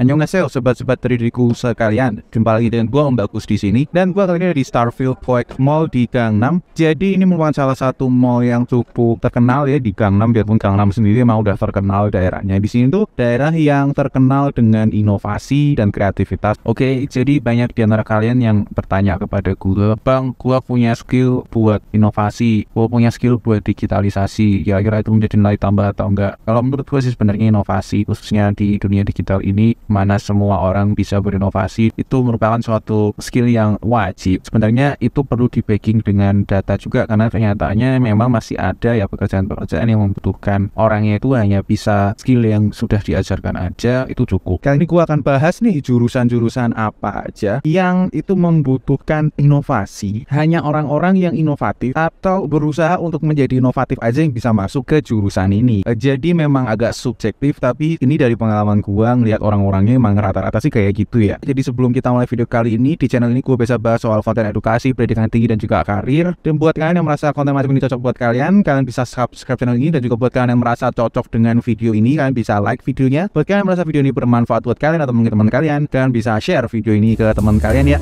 Annyeonghaseyo sobat-sobat 3 sekalian Jumpa lagi dengan gue Om Bagus di sini Dan gue kali ini di Starfield Poek Mall di Gangnam Jadi ini merupakan salah satu mall yang cukup terkenal ya di Gangnam Biarpun Gangnam sendiri emang udah terkenal daerahnya Di sini tuh daerah yang terkenal dengan inovasi dan kreativitas Oke jadi banyak di antara kalian yang bertanya kepada gue Bang gue punya skill buat inovasi Gue punya skill buat digitalisasi Ya kira itu menjadi nilai tambah atau enggak Kalau menurut gue sih sebenarnya inovasi khususnya di dunia digital ini mana semua orang bisa berinovasi itu merupakan suatu skill yang wajib. Sebenarnya itu perlu di backing dengan data juga karena kenyataannya memang masih ada ya pekerjaan-pekerjaan yang membutuhkan orangnya itu hanya bisa skill yang sudah diajarkan aja itu cukup. Kali ini gua akan bahas nih jurusan-jurusan apa aja yang itu membutuhkan inovasi. Hanya orang-orang yang inovatif atau berusaha untuk menjadi inovatif aja yang bisa masuk ke jurusan ini. Jadi memang agak subjektif tapi ini dari pengalaman gua ngelihat orang-orang orangnya emang rata-rata sih kayak gitu ya. Jadi sebelum kita mulai video kali ini, di channel ini gue bisa bahas soal konten edukasi, pendidikan tinggi, dan juga karir. Dan buat kalian yang merasa konten macam ini cocok buat kalian, kalian bisa subscribe channel ini. Dan juga buat kalian yang merasa cocok dengan video ini, kalian bisa like videonya. Buat kalian yang merasa video ini bermanfaat buat kalian atau mungkin teman kalian, kalian bisa share video ini ke teman kalian ya.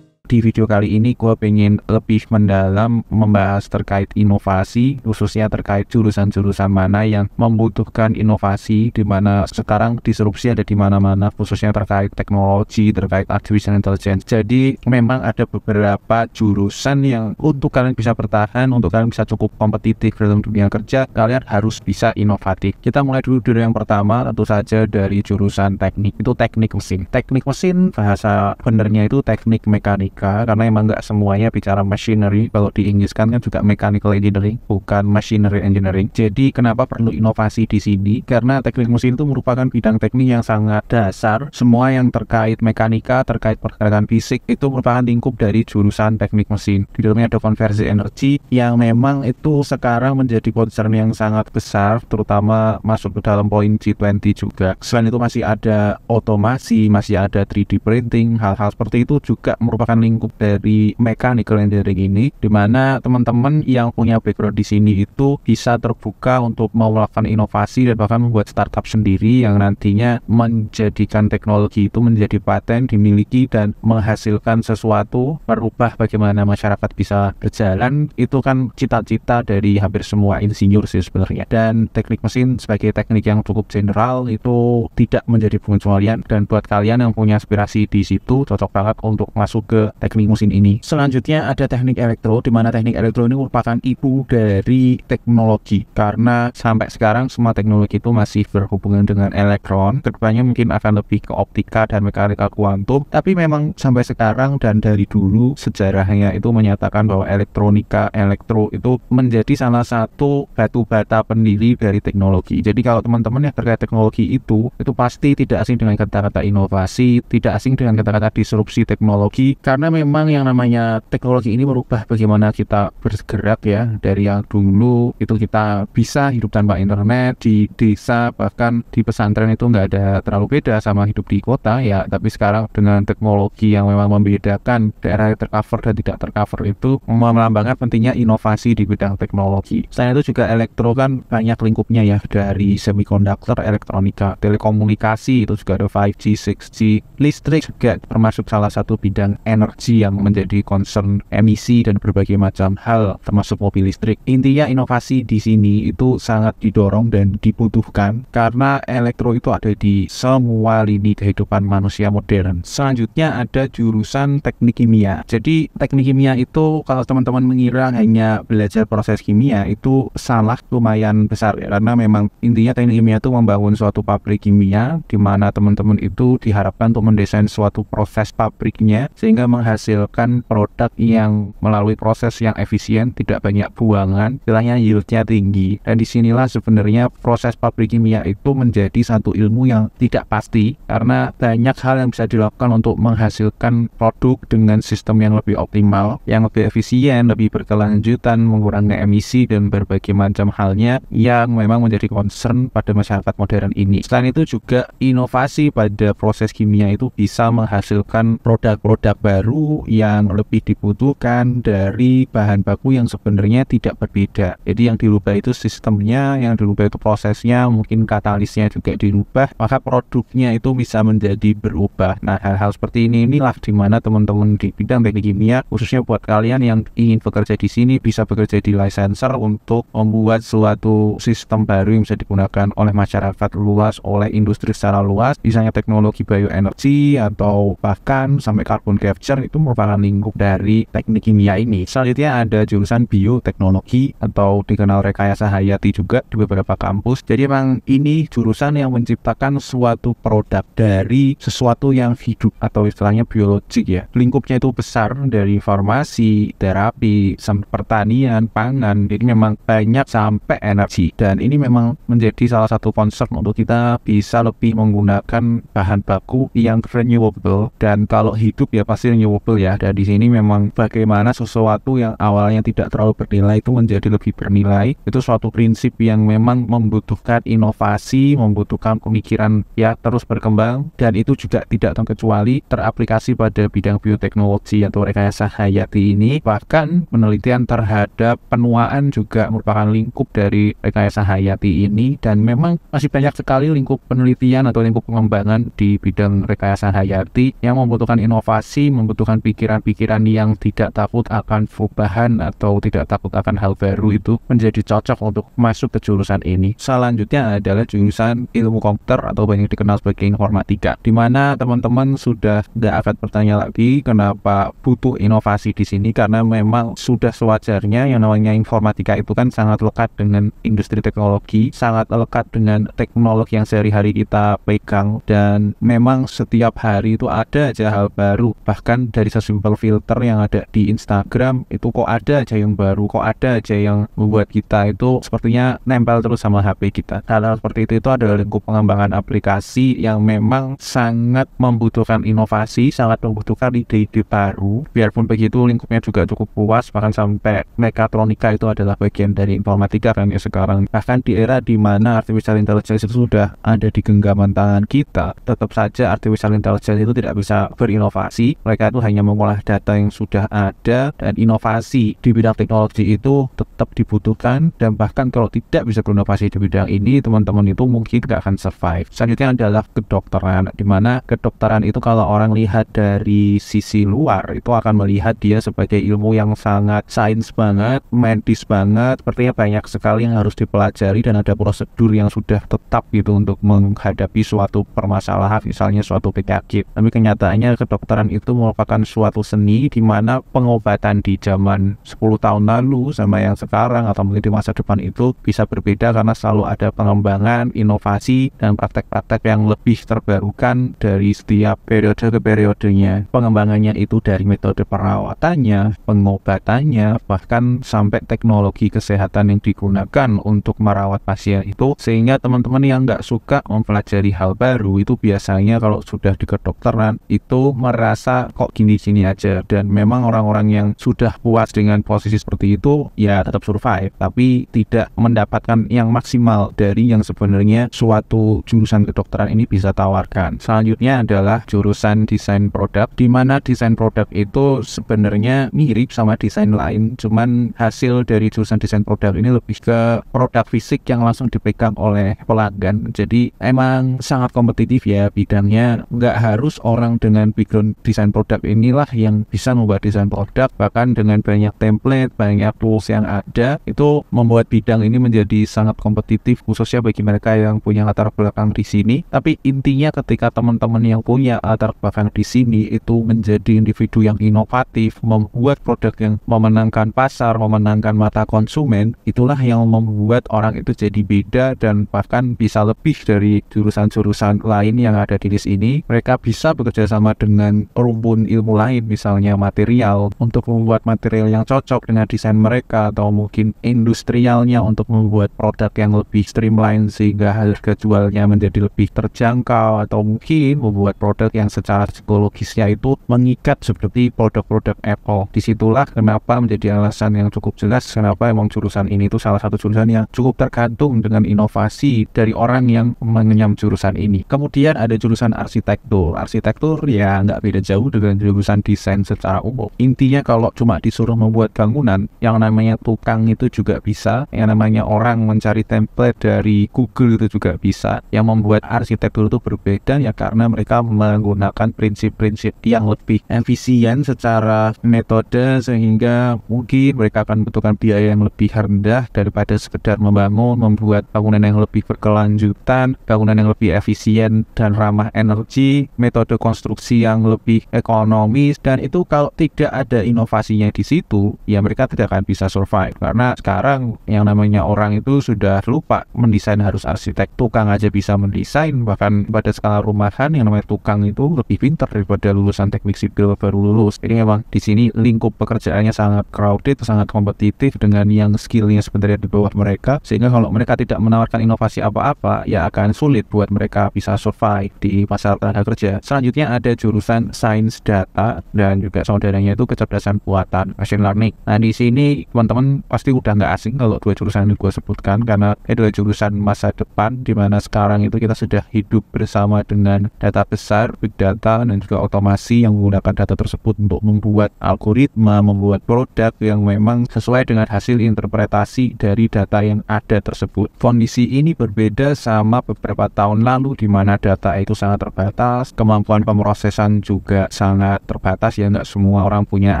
di video kali ini gue pengen lebih mendalam membahas terkait inovasi khususnya terkait jurusan-jurusan mana yang membutuhkan inovasi di mana sekarang disrupsi ada di mana-mana khususnya terkait teknologi terkait artificial intelligence jadi memang ada beberapa jurusan yang untuk kalian bisa bertahan untuk kalian bisa cukup kompetitif dalam dunia kerja kalian harus bisa inovatif kita mulai dulu dari yang pertama tentu saja dari jurusan teknik itu teknik mesin teknik mesin bahasa benernya itu teknik mekanik mereka karena emang nggak semuanya bicara machinery kalau di Inggris kan kan juga mechanical engineering bukan machinery engineering jadi kenapa perlu inovasi di sini karena teknik mesin itu merupakan bidang teknik yang sangat dasar semua yang terkait mekanika terkait pergerakan fisik itu merupakan lingkup dari jurusan teknik mesin di dalamnya ada konversi energi yang memang itu sekarang menjadi concern yang sangat besar terutama masuk ke dalam poin G20 juga selain itu masih ada otomasi masih ada 3D printing hal-hal seperti itu juga merupakan lingkup dari mechanical engineering ini di mana teman-teman yang punya background di sini itu bisa terbuka untuk melakukan inovasi dan bahkan membuat startup sendiri yang nantinya menjadikan teknologi itu menjadi paten dimiliki dan menghasilkan sesuatu merubah bagaimana masyarakat bisa berjalan itu kan cita-cita dari hampir semua insinyur sih sebenarnya dan teknik mesin sebagai teknik yang cukup general itu tidak menjadi pengecualian dan buat kalian yang punya aspirasi di situ cocok banget untuk masuk ke teknik mesin ini. Selanjutnya ada teknik elektro, di mana teknik elektro ini merupakan ibu dari teknologi. Karena sampai sekarang semua teknologi itu masih berhubungan dengan elektron. Kedepannya mungkin akan lebih ke optika dan mekanika kuantum. Tapi memang sampai sekarang dan dari dulu sejarahnya itu menyatakan bahwa elektronika, elektro itu menjadi salah satu batu bata pendiri dari teknologi. Jadi kalau teman-teman yang terkait teknologi itu, itu pasti tidak asing dengan kata-kata inovasi, tidak asing dengan kata-kata disrupsi teknologi, karena karena memang yang namanya teknologi ini merubah bagaimana kita bergerak ya dari yang dulu itu kita bisa hidup tanpa internet di desa bahkan di pesantren itu nggak ada terlalu beda sama hidup di kota ya tapi sekarang dengan teknologi yang memang membedakan daerah yang tercover dan tidak tercover itu melambangkan pentingnya inovasi di bidang teknologi selain itu juga elektro kan banyak lingkupnya ya dari semikonduktor elektronika telekomunikasi itu juga ada 5G 6G listrik juga termasuk salah satu bidang energi energi yang menjadi concern emisi dan berbagai macam hal termasuk mobil listrik. Intinya inovasi di sini itu sangat didorong dan dibutuhkan karena elektro itu ada di semua lini kehidupan manusia modern. Selanjutnya ada jurusan teknik kimia. Jadi teknik kimia itu kalau teman-teman mengira hanya belajar proses kimia itu salah lumayan besar ya karena memang intinya teknik kimia itu membangun suatu pabrik kimia di mana teman-teman itu diharapkan untuk mendesain suatu proses pabriknya sehingga menghasilkan menghasilkan produk yang melalui proses yang efisien, tidak banyak buangan, istilahnya yieldnya tinggi. Dan disinilah sebenarnya proses pabrik kimia itu menjadi satu ilmu yang tidak pasti karena banyak hal yang bisa dilakukan untuk menghasilkan produk dengan sistem yang lebih optimal, yang lebih efisien, lebih berkelanjutan, mengurangi emisi dan berbagai macam halnya yang memang menjadi concern pada masyarakat modern ini. Selain itu juga inovasi pada proses kimia itu bisa menghasilkan produk-produk baru baru yang lebih dibutuhkan dari bahan baku yang sebenarnya tidak berbeda. Jadi yang dirubah itu sistemnya, yang dirubah itu prosesnya, mungkin katalisnya juga dirubah, maka produknya itu bisa menjadi berubah. Nah, hal-hal seperti ini inilah dimana teman-teman di bidang teknik kimia, khususnya buat kalian yang ingin bekerja di sini, bisa bekerja di licenser untuk membuat suatu sistem baru yang bisa digunakan oleh masyarakat luas, oleh industri secara luas, misalnya teknologi bioenergi atau bahkan sampai carbon capture molekuler itu merupakan lingkup dari teknik kimia ini. Selanjutnya ada jurusan bioteknologi atau dikenal rekayasa hayati juga di beberapa kampus. Jadi memang ini jurusan yang menciptakan suatu produk dari sesuatu yang hidup atau istilahnya biologi ya. Lingkupnya itu besar dari farmasi, terapi, sampai pertanian, pangan. Jadi memang banyak sampai energi dan ini memang menjadi salah satu konsep untuk kita bisa lebih menggunakan bahan baku yang renewable dan kalau hidup ya pasti renewable renewable ya. Dan di sini memang bagaimana sesuatu yang awalnya tidak terlalu bernilai itu menjadi lebih bernilai. Itu suatu prinsip yang memang membutuhkan inovasi, membutuhkan pemikiran ya terus berkembang dan itu juga tidak terkecuali teraplikasi pada bidang bioteknologi atau rekayasa hayati ini. Bahkan penelitian terhadap penuaan juga merupakan lingkup dari rekayasa hayati ini dan memang masih banyak sekali lingkup penelitian atau lingkup pengembangan di bidang rekayasa hayati yang membutuhkan inovasi, membutuhkan membutuhkan pikiran-pikiran yang tidak takut akan perubahan atau tidak takut akan hal baru itu menjadi cocok untuk masuk ke jurusan ini. Selanjutnya adalah jurusan ilmu komputer atau banyak dikenal sebagai informatika, di mana teman-teman sudah tidak akan bertanya lagi kenapa butuh inovasi di sini karena memang sudah sewajarnya yang namanya informatika itu kan sangat lekat dengan industri teknologi, sangat lekat dengan teknologi yang sehari-hari kita pegang dan memang setiap hari itu ada aja hal baru bahkan dari sesimpel filter yang ada di Instagram itu kok ada aja yang baru kok ada aja yang membuat kita itu sepertinya nempel terus sama HP kita hal-hal seperti itu itu adalah lingkup pengembangan aplikasi yang memang sangat membutuhkan inovasi sangat membutuhkan ide-ide baru biarpun begitu lingkupnya juga cukup luas bahkan sampai mekatronika itu adalah bagian dari informatika kan ya sekarang bahkan di era di mana artificial intelligence itu sudah ada di genggaman tangan kita tetap saja artificial intelligence itu tidak bisa berinovasi mereka itu itu hanya mengolah data yang sudah ada dan inovasi di bidang teknologi itu tetap dibutuhkan dan bahkan kalau tidak bisa berinovasi di bidang ini teman-teman itu mungkin tidak akan survive. Selanjutnya adalah kedokteran dimana kedokteran itu kalau orang lihat dari sisi luar itu akan melihat dia sebagai ilmu yang sangat sains banget, medis banget, sepertinya banyak sekali yang harus dipelajari dan ada prosedur yang sudah tetap gitu untuk menghadapi suatu permasalahan misalnya suatu penyakit. Tapi kenyataannya kedokteran itu merupakan merupakan suatu seni di mana pengobatan di zaman 10 tahun lalu sama yang sekarang atau mungkin di masa depan itu bisa berbeda karena selalu ada pengembangan, inovasi, dan praktek-praktek yang lebih terbarukan dari setiap periode ke periodenya. Pengembangannya itu dari metode perawatannya, pengobatannya, bahkan sampai teknologi kesehatan yang digunakan untuk merawat pasien itu sehingga teman-teman yang nggak suka mempelajari hal baru itu biasanya kalau sudah di kedokteran itu merasa kok gini sini aja dan memang orang-orang yang sudah puas dengan posisi seperti itu ya tetap survive tapi tidak mendapatkan yang maksimal dari yang sebenarnya suatu jurusan kedokteran ini bisa tawarkan selanjutnya adalah jurusan desain produk di mana desain produk itu sebenarnya mirip sama desain lain cuman hasil dari jurusan desain produk ini lebih ke produk fisik yang langsung dipegang oleh pelanggan jadi emang sangat kompetitif ya bidangnya nggak harus orang dengan background desain produk produk inilah yang bisa membuat desain produk bahkan dengan banyak template banyak tools yang ada itu membuat bidang ini menjadi sangat kompetitif khususnya bagi mereka yang punya latar belakang di sini tapi intinya ketika teman-teman yang punya latar belakang di sini itu menjadi individu yang inovatif membuat produk yang memenangkan pasar memenangkan mata konsumen itulah yang membuat orang itu jadi beda dan bahkan bisa lebih dari jurusan-jurusan lain yang ada di list ini mereka bisa bekerja sama dengan rumpun ilmu lain misalnya material untuk membuat material yang cocok dengan desain mereka atau mungkin industrialnya untuk membuat produk yang lebih streamline sehingga harga jualnya menjadi lebih terjangkau atau mungkin membuat produk yang secara psikologisnya itu mengikat seperti produk-produk Apple disitulah kenapa menjadi alasan yang cukup jelas kenapa emang jurusan ini itu salah satu jurusan yang cukup tergantung dengan inovasi dari orang yang mengenyam jurusan ini kemudian ada jurusan arsitektur arsitektur ya nggak beda jauh dengan jurusan desain secara umum. Intinya kalau cuma disuruh membuat bangunan, yang namanya tukang itu juga bisa, yang namanya orang mencari template dari Google itu juga bisa. Yang membuat arsitektur itu berbeda ya karena mereka menggunakan prinsip-prinsip yang lebih efisien secara metode sehingga mungkin mereka akan membutuhkan biaya yang lebih rendah daripada sekedar membangun, membuat bangunan yang lebih berkelanjutan, bangunan yang lebih efisien dan ramah energi, metode konstruksi yang lebih ekonomis ekonomis dan itu kalau tidak ada inovasinya di situ ya mereka tidak akan bisa survive karena sekarang yang namanya orang itu sudah lupa mendesain harus arsitek tukang aja bisa mendesain bahkan pada skala rumahan yang namanya tukang itu lebih pintar daripada lulusan teknik sipil baru lulus jadi memang di sini lingkup pekerjaannya sangat crowded sangat kompetitif dengan yang skillnya sebenarnya di bawah mereka sehingga kalau mereka tidak menawarkan inovasi apa-apa ya akan sulit buat mereka bisa survive di pasar tenaga kerja selanjutnya ada jurusan sains dan data dan juga saudaranya itu kecerdasan buatan machine learning. Nah di sini teman-teman pasti udah nggak asing kalau dua jurusan yang gue sebutkan karena itu adalah eh, jurusan masa depan di mana sekarang itu kita sudah hidup bersama dengan data besar, big data dan juga otomasi yang menggunakan data tersebut untuk membuat algoritma, membuat produk yang memang sesuai dengan hasil interpretasi dari data yang ada tersebut. Kondisi ini berbeda sama beberapa tahun lalu di mana data itu sangat terbatas, kemampuan pemrosesan juga sangat sangat terbatas ya nggak semua orang punya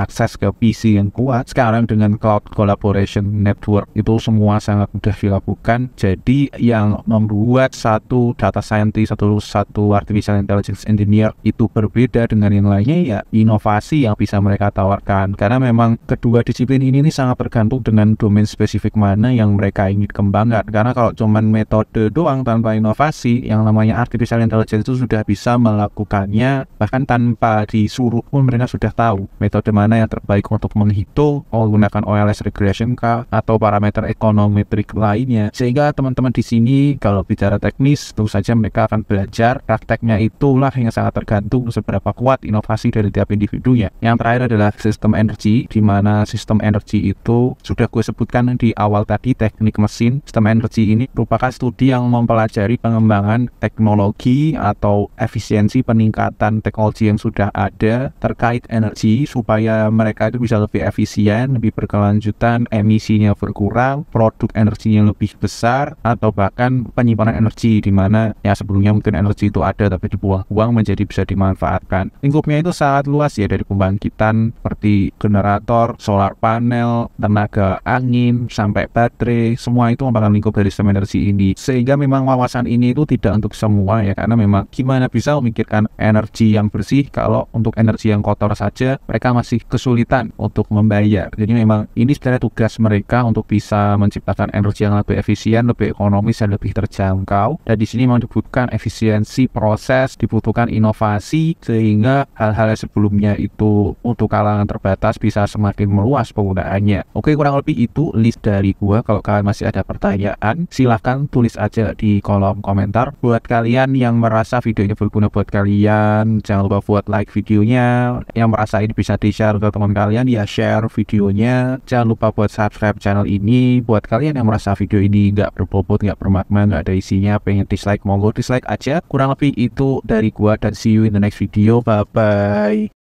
akses ke PC yang kuat sekarang dengan cloud collaboration network itu semua sangat mudah dilakukan jadi yang membuat satu data scientist atau satu artificial intelligence engineer itu berbeda dengan yang lainnya ya inovasi yang bisa mereka tawarkan karena memang kedua disiplin ini, ini sangat bergantung dengan domain spesifik mana yang mereka ingin kembangkan karena kalau cuman metode doang tanpa inovasi yang namanya artificial intelligence itu sudah bisa melakukannya bahkan tanpa di suruh pun mereka sudah tahu metode mana yang terbaik untuk menghitung menggunakan OLS regression k atau parameter ekonometrik lainnya sehingga teman-teman di sini kalau bicara teknis tentu saja mereka akan belajar prakteknya itulah yang sangat tergantung seberapa kuat inovasi dari tiap individunya yang terakhir adalah sistem energi di mana sistem energi itu sudah gue sebutkan di awal tadi teknik mesin sistem energi ini merupakan studi yang mempelajari pengembangan teknologi atau efisiensi peningkatan teknologi yang sudah ada ada terkait energi supaya mereka itu bisa lebih efisien, lebih berkelanjutan, emisinya berkurang, produk energinya lebih besar, atau bahkan penyimpanan energi di mana ya sebelumnya mungkin energi itu ada tapi dibuang-buang menjadi bisa dimanfaatkan. Lingkupnya itu sangat luas ya dari pembangkitan seperti generator, solar panel, tenaga angin, sampai baterai, semua itu merupakan lingkup dari sistem energi ini. Sehingga memang wawasan ini itu tidak untuk semua ya karena memang gimana bisa memikirkan energi yang bersih kalau untuk untuk energi yang kotor saja mereka masih kesulitan untuk membayar. Jadi memang ini sebenarnya tugas mereka untuk bisa menciptakan energi yang lebih efisien, lebih ekonomis dan lebih terjangkau. Dan di sini membutuhkan efisiensi proses dibutuhkan inovasi sehingga hal-hal yang sebelumnya itu untuk kalangan terbatas bisa semakin meluas penggunaannya. Oke kurang lebih itu list dari gua. Kalau kalian masih ada pertanyaan silahkan tulis aja di kolom komentar. Buat kalian yang merasa video ini berguna buat kalian jangan lupa buat like video videonya yang merasa ini bisa di-share ke teman kalian ya share videonya jangan lupa buat subscribe channel ini buat kalian yang merasa video ini nggak berbobot nggak bermakna nggak ada isinya pengen dislike monggo dislike aja kurang lebih itu dari gua dan see you in the next video bye bye